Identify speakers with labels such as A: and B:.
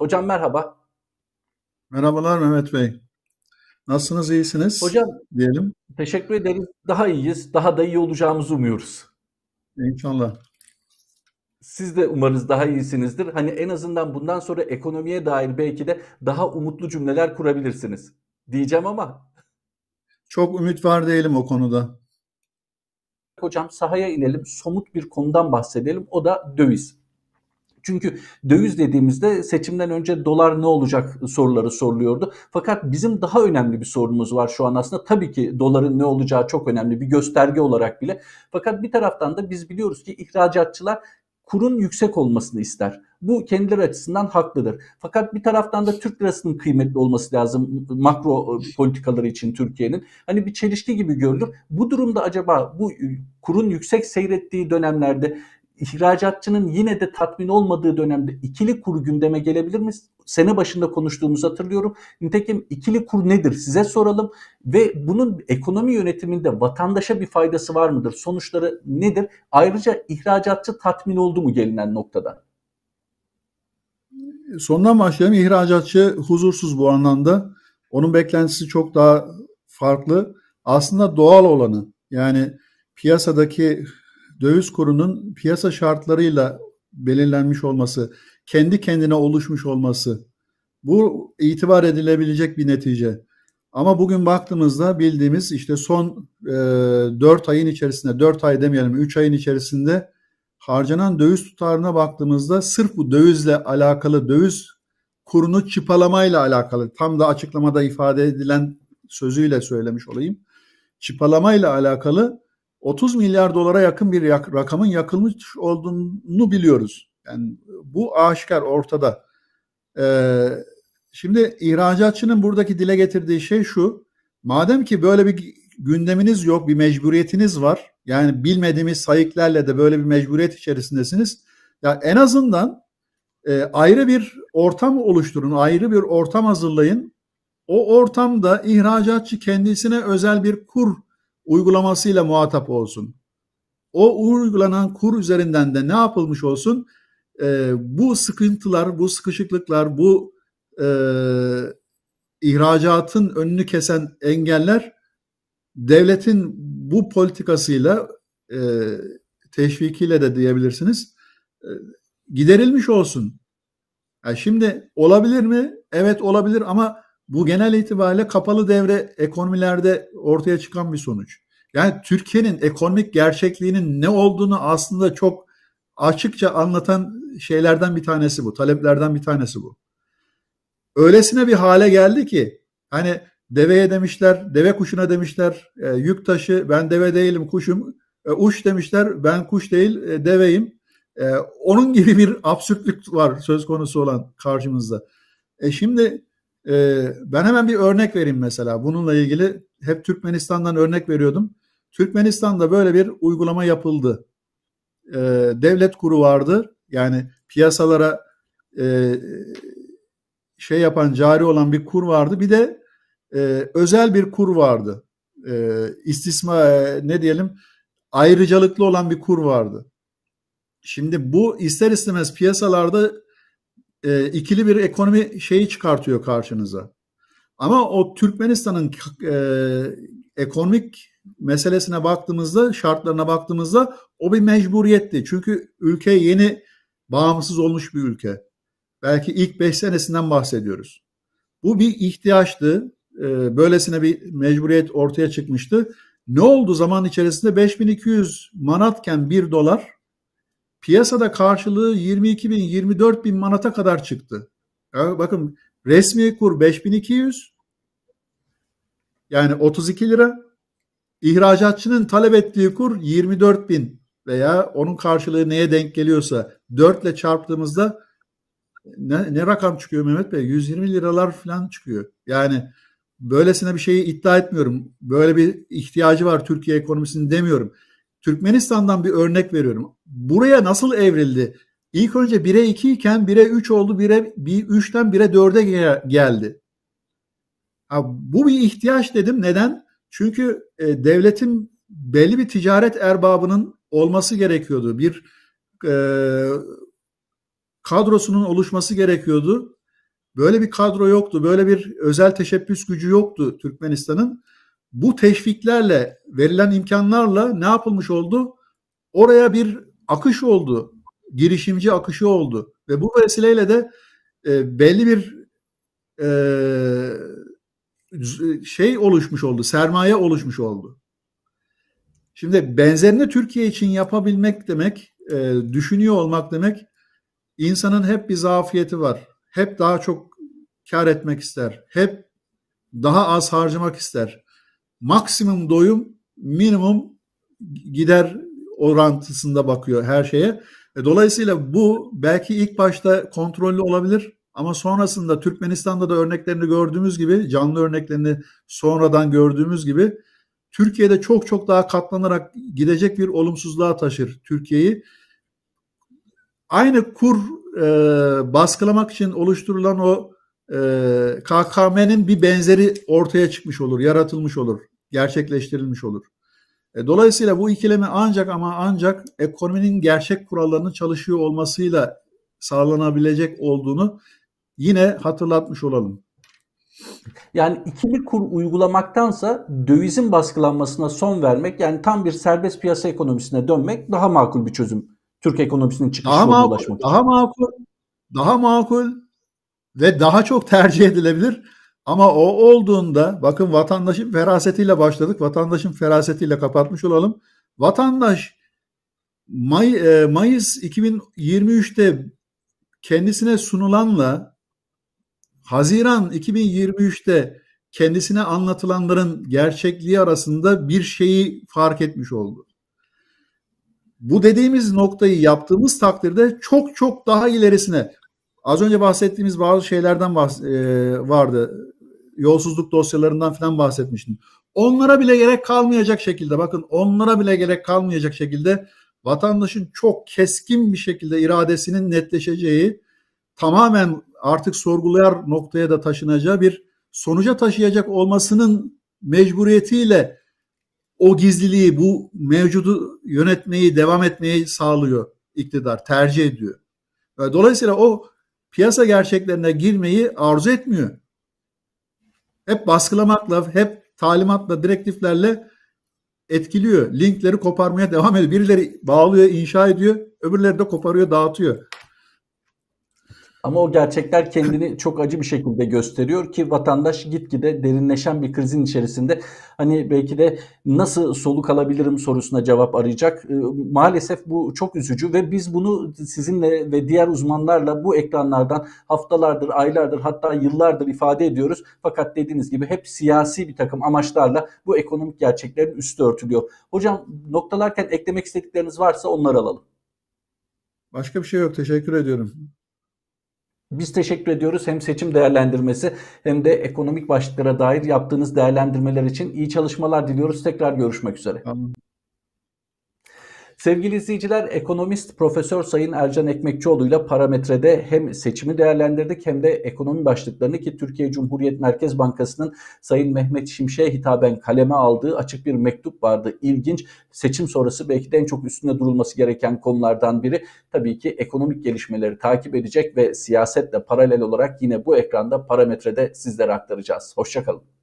A: Hocam merhaba. Merhabalar Mehmet Bey.
B: Nasılsınız, iyisiniz? Hocam diyelim.
A: Teşekkür ederiz. Daha iyiyiz. Daha da iyi olacağımızı umuyoruz. İnşallah. Siz de umarız daha iyisinizdir. Hani en azından bundan sonra ekonomiye dair belki de daha umutlu cümleler kurabilirsiniz. Diyeceğim ama. Çok ümit var değilim o konuda. Hocam sahaya inelim. Somut bir konudan bahsedelim. O da döviz. Çünkü döviz dediğimizde seçimden önce dolar ne olacak soruları soruluyordu. Fakat bizim daha önemli bir sorumuz var şu an aslında. Tabii ki doların ne olacağı çok önemli bir gösterge olarak bile. Fakat bir taraftan da biz biliyoruz ki ihracatçılar kurun yüksek olmasını ister. Bu kendileri açısından haklıdır. Fakat bir taraftan da Türk lirasının kıymetli olması lazım makro e, politikaları için Türkiye'nin. Hani bir çelişki gibi görülür. Bu durumda acaba bu e, kurun yüksek seyrettiği dönemlerde ihracatçının yine de tatmin olmadığı dönemde ikili kur gündeme gelebilir mi? Sene başında konuştuğumuzu hatırlıyorum. Nitekim ikili kur nedir size soralım ve bunun ekonomi yönetiminde vatandaşa bir faydası var mıdır? Sonuçları nedir? Ayrıca ihracatçı tatmin oldu mu gelinen noktada?
B: Sondan başlayalım. İhracatçı huzursuz bu anlamda. Onun beklentisi çok daha farklı. Aslında doğal olanı yani piyasadaki döviz kurunun piyasa şartlarıyla belirlenmiş olması, kendi kendine oluşmuş olması bu itibar edilebilecek bir netice. Ama bugün baktığımızda bildiğimiz işte son e, 4 ayın içerisinde 4 ay demeyelim 3 ayın içerisinde harcanan döviz tutarına baktığımızda sırf bu dövizle alakalı döviz kurunu çıpalamayla alakalı tam da açıklamada ifade edilen sözüyle söylemiş olayım. Çıpalamayla alakalı 30 milyar dolara yakın bir yak rakamın yakılmış olduğunu biliyoruz. Yani bu aşikar ortada. Ee, şimdi ihracatçının buradaki dile getirdiği şey şu. Madem ki böyle bir gündeminiz yok, bir mecburiyetiniz var. Yani bilmediğimiz sayıklarla da böyle bir mecburiyet içerisindesiniz. Ya en azından e, ayrı bir ortam oluşturun, ayrı bir ortam hazırlayın. O ortamda ihracatçı kendisine özel bir kur uygulamasıyla muhatap olsun. O uygulanan kur üzerinden de ne yapılmış olsun? E, bu sıkıntılar, bu sıkışıklıklar, bu e, ihracatın önünü kesen engeller devletin bu politikasıyla e, teşvikiyle de diyebilirsiniz e, giderilmiş olsun. Yani şimdi olabilir mi? Evet olabilir ama bu genel itibariyle kapalı devre ekonomilerde ortaya çıkan bir sonuç. Yani Türkiye'nin ekonomik gerçekliğinin ne olduğunu aslında çok açıkça anlatan şeylerden bir tanesi bu, taleplerden bir tanesi bu. Öylesine bir hale geldi ki hani deveye demişler, deve kuşuna demişler, e, yük taşı ben deve değilim kuşum, e, uç demişler ben kuş değil e, deveyim. E, onun gibi bir absürtlük var söz konusu olan karşımızda. E şimdi ee, ben hemen bir örnek vereyim mesela. Bununla ilgili hep Türkmenistan'dan örnek veriyordum. Türkmenistan'da böyle bir uygulama yapıldı. Ee, devlet kuru vardı. Yani piyasalara e, şey yapan, cari olan bir kur vardı. Bir de e, özel bir kur vardı. E, istisma ne diyelim ayrıcalıklı olan bir kur vardı. Şimdi bu ister istemez piyasalarda e, ikili bir ekonomi şeyi çıkartıyor karşınıza. Ama o Türkmenistan'ın e, ekonomik meselesine baktığımızda, şartlarına baktığımızda o bir mecburiyetti. Çünkü ülke yeni bağımsız olmuş bir ülke. Belki ilk beş senesinden bahsediyoruz. Bu bir ihtiyaçtı. E, böylesine bir mecburiyet ortaya çıkmıştı. Ne oldu zaman içerisinde? 5200 manatken 1 dolar Piyasada karşılığı 22 bin, 24 bin manata kadar çıktı. Yani bakın resmi kur 5200 yani 32 lira. İhracatçının talep ettiği kur 24 bin veya onun karşılığı neye denk geliyorsa 4 ile çarptığımızda ne, ne rakam çıkıyor Mehmet Bey? 120 liralar falan çıkıyor. Yani böylesine bir şeyi iddia etmiyorum. Böyle bir ihtiyacı var Türkiye ekonomisinin demiyorum. Türkmenistan'dan bir örnek veriyorum. Buraya nasıl evrildi? İlk önce 1'e 2 iken 1'e 3 oldu. 1'e 3'ten 1'e 4'e geldi. Ha, bu bir ihtiyaç dedim. Neden? Çünkü e, devletin belli bir ticaret erbabının olması gerekiyordu. Bir e, kadrosunun oluşması gerekiyordu. Böyle bir kadro yoktu. Böyle bir özel teşebbüs gücü yoktu Türkmenistan'ın bu teşviklerle verilen imkanlarla ne yapılmış oldu? Oraya bir akış oldu. Girişimci akışı oldu. Ve bu vesileyle de e, belli bir e, şey oluşmuş oldu. Sermaye oluşmuş oldu. Şimdi benzerini Türkiye için yapabilmek demek, e, düşünüyor olmak demek insanın hep bir zafiyeti var. Hep daha çok kar etmek ister. Hep daha az harcamak ister maksimum doyum minimum gider orantısında bakıyor her şeye. E, dolayısıyla bu belki ilk başta kontrollü olabilir ama sonrasında Türkmenistan'da da örneklerini gördüğümüz gibi canlı örneklerini sonradan gördüğümüz gibi Türkiye'de çok çok daha katlanarak gidecek bir olumsuzluğa taşır Türkiye'yi. Aynı kur e, baskılamak için oluşturulan o e, KKM'nin bir benzeri ortaya çıkmış olur, yaratılmış olur gerçekleştirilmiş olur. E, dolayısıyla bu ikileme ancak ama ancak ekonominin gerçek kurallarının çalışıyor olmasıyla
A: sağlanabilecek olduğunu yine hatırlatmış olalım. Yani ikili kur uygulamaktansa dövizin baskılanmasına son vermek yani tam bir serbest piyasa ekonomisine dönmek daha makul bir çözüm. Türk ekonomisinin çıkış daha makul, ulaşmak için. Daha makul, daha makul ve daha çok tercih edilebilir.
B: Ama o olduğunda bakın vatandaşın ferasetiyle başladık. Vatandaşın ferasetiyle kapatmış olalım. Vatandaş May, e, Mayıs 2023'te kendisine sunulanla Haziran 2023'te kendisine anlatılanların gerçekliği arasında bir şeyi fark etmiş oldu. Bu dediğimiz noktayı yaptığımız takdirde çok çok daha ilerisine Az önce bahsettiğimiz bazı şeylerden bahs- e, vardı. Yolsuzluk dosyalarından falan bahsetmiştim. Onlara bile gerek kalmayacak şekilde bakın onlara bile gerek kalmayacak şekilde vatandaşın çok keskin bir şekilde iradesinin netleşeceği tamamen artık sorgulayar noktaya da taşınacağı bir sonuca taşıyacak olmasının mecburiyetiyle o gizliliği bu mevcudu yönetmeyi devam etmeyi sağlıyor iktidar tercih ediyor. Dolayısıyla o piyasa gerçeklerine girmeyi arzu etmiyor. Hep baskılamakla, hep talimatla, direktiflerle etkiliyor.
A: Linkleri koparmaya devam ediyor. Birileri bağlıyor, inşa ediyor. Öbürleri de koparıyor, dağıtıyor. Ama o gerçekler kendini çok acı bir şekilde gösteriyor ki vatandaş gitgide derinleşen bir krizin içerisinde hani belki de nasıl soluk alabilirim sorusuna cevap arayacak. Ee, maalesef bu çok üzücü ve biz bunu sizinle ve diğer uzmanlarla bu ekranlardan haftalardır, aylardır hatta yıllardır ifade ediyoruz. Fakat dediğiniz gibi hep siyasi bir takım amaçlarla bu ekonomik gerçeklerin üstü örtülüyor. Hocam noktalarken eklemek istedikleriniz varsa onları alalım. Başka bir şey yok. Teşekkür ediyorum. Biz teşekkür ediyoruz hem seçim değerlendirmesi hem de ekonomik başlıklara dair yaptığınız değerlendirmeler için iyi çalışmalar diliyoruz. Tekrar görüşmek üzere. Tamam. Sevgili izleyiciler, ekonomist Profesör Sayın Ercan Ekmekçioğlu ile parametrede hem seçimi değerlendirdik hem de ekonomi başlıklarını ki Türkiye Cumhuriyet Merkez Bankası'nın Sayın Mehmet Şimşek'e hitaben kaleme aldığı açık bir mektup vardı. İlginç. Seçim sonrası belki de en çok üstünde durulması gereken konulardan biri tabii ki ekonomik gelişmeleri takip edecek ve siyasetle paralel olarak yine bu ekranda parametrede sizlere aktaracağız. Hoşçakalın.